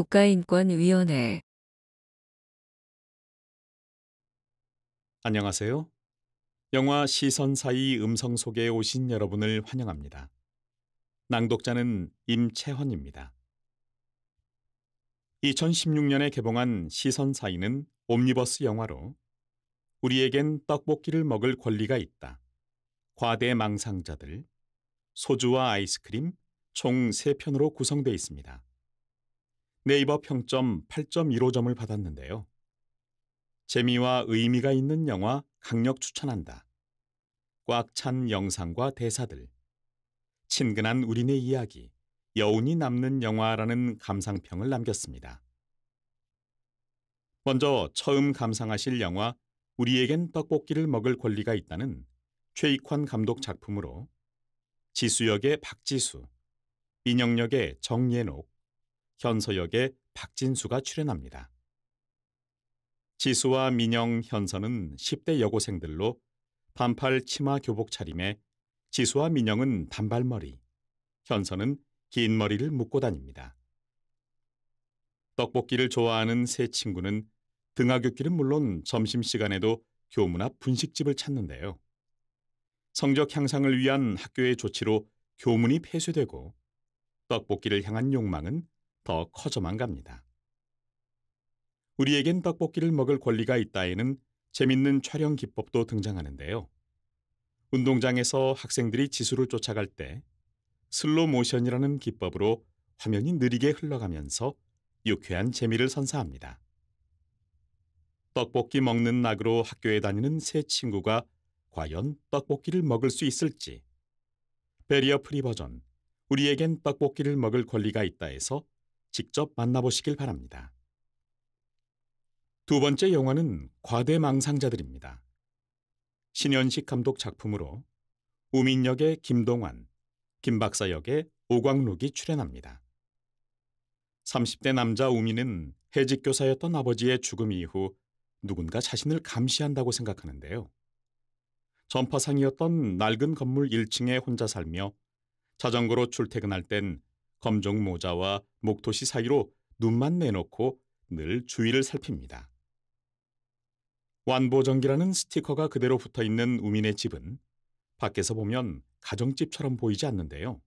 국가인권위원회 안녕하세요. 영화 시선 사이 음성 소개에 오신 여러분을 환영합니다. 낭독자는 임채헌입니다. 2016년에 개봉한 시선 사이는 옴니버스 영화로 우리에겐 떡볶이를 먹을 권리가 있다. 과대 망상자들, 소주와 아이스크림 총 3편으로 구성되어 있습니다. 네이버 평점 8.15점을 받았는데요. 재미와 의미가 있는 영화 강력 추천한다. 꽉 찬 영상과 대사들. 친근한 우리네 이야기. 여운이 남는 영화라는 감상평을 남겼습니다. 먼저 처음 감상하실 영화 우리에겐 떡볶이를 먹을 권리가 있다는 최익환 감독 작품으로 지수역의 박지수, 민영역의 정예녹, 현서 역에 박진수가 출연합니다. 지수와 민영, 현서는 10대 여고생들로 반팔 치마 교복 차림에 지수와 민영은 단발머리, 현서는 긴 머리를 묶고 다닙니다. 떡볶이를 좋아하는 세 친구는 등하굣길은 물론 점심시간에도 교문 앞 분식집을 찾는데요. 성적 향상을 위한 학교의 조치로 교문이 폐쇄되고 떡볶이를 향한 욕망은 더 커져만 갑니다. 우리에겐 떡볶이를 먹을 권리가 있다에는 재밌는 촬영 기법도 등장하는데요. 운동장에서 학생들이 지수를 쫓아갈 때 슬로 모션이라는 기법으로 화면이 느리게 흘러가면서 유쾌한 재미를 선사합니다. 떡볶이 먹는 낙으로 학교에 다니는 새 친구가 과연 떡볶이를 먹을 수 있을지 베리어 프리 버전 우리에겐 떡볶이를 먹을 권리가 있다에서 직접 만나보시길 바랍니다. 두 번째 영화는 과대망상자들입니다. 신현식 감독 작품으로 우민 역의 김동완, 김박사 역의 오광록이 출연합니다. 30대 남자 우민은 해직교사였던 아버지의 죽음 이후 누군가 자신을 감시한다고 생각하는데요. 전파상이었던 낡은 건물 1층에 혼자 살며 자전거로 출퇴근할 땐 검정 모자와 목토시 사이로 눈만 내놓고 늘 주위를 살핍니다. 완보전기라는 스티커가 그대로 붙어 있는 우민의 집은 밖에서 보면 가정집처럼 보이지 않는데요.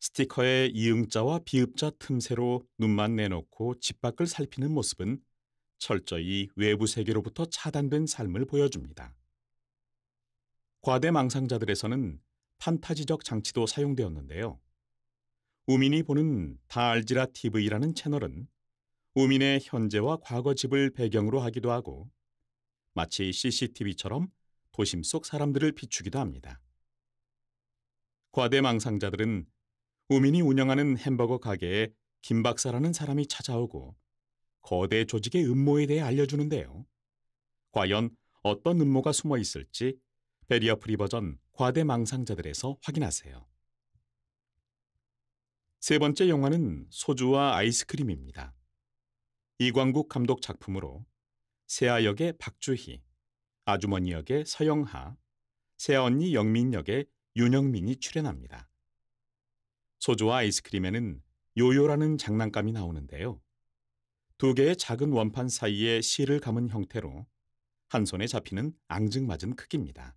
스티커의 이응자와 비읍자 틈새로 눈만 내놓고 집 밖을 살피는 모습은 철저히 외부 세계로부터 차단된 삶을 보여줍니다. 과대 망상자들에서는 판타지적 장치도 사용되었는데요. 우민이 보는 다 알지라 TV라는 채널은 우민의 현재와 과거집을 배경으로 하기도 하고 마치 CCTV처럼 도심 속 사람들을 비추기도 합니다. 과대망상자들은 우민이 운영하는 햄버거 가게에 김 박사라는 사람이 찾아오고 거대 조직의 음모에 대해 알려주는데요. 과연 어떤 음모가 숨어 있을지 베리어 프리 버전 과대망상자들에서 확인하세요. 세 번째 영화는 소주와 아이스크림입니다. 이광국 감독 작품으로 세아 역의 박주희, 아주머니 역의 서영하, 세아 언니 영민 역의 윤영민이 출연합니다. 소주와 아이스크림에는 요요라는 장난감이 나오는데요. 두 개의 작은 원판 사이에 실을 감은 형태로 한 손에 잡히는 앙증맞은 크기입니다.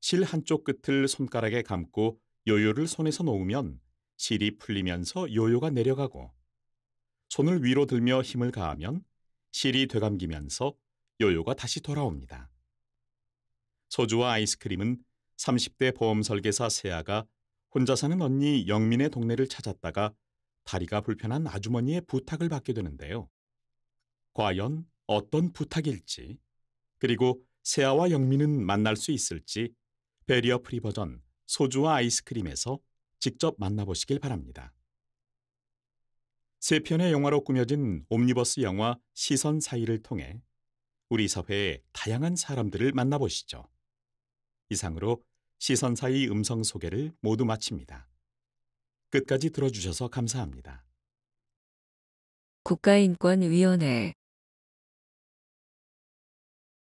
실 한쪽 끝을 손가락에 감고 요요를 손에서 놓으면 실이 풀리면서 요요가 내려가고 손을 위로 들며 힘을 가하면 실이 되감기면서 요요가 다시 돌아옵니다. 소주와 아이스크림은 30대 보험 설계사 세아가 혼자 사는 언니 영민의 동네를 찾았다가 다리가 불편한 아주머니의 부탁을 받게 되는데요. 과연 어떤 부탁일지, 그리고 세아와 영민은 만날 수 있을지 베리어 프리 버전 소주와 아이스크림에서 직접 만나보시길 바랍니다. 세 편의 영화로 꾸며진 옴니버스 영화 시선 사이를 통해 우리 사회의 다양한 사람들을 만나보시죠. 이상으로 시선 사이 음성 소개를 모두 마칩니다. 끝까지 들어주셔서 감사합니다. 국가인권위원회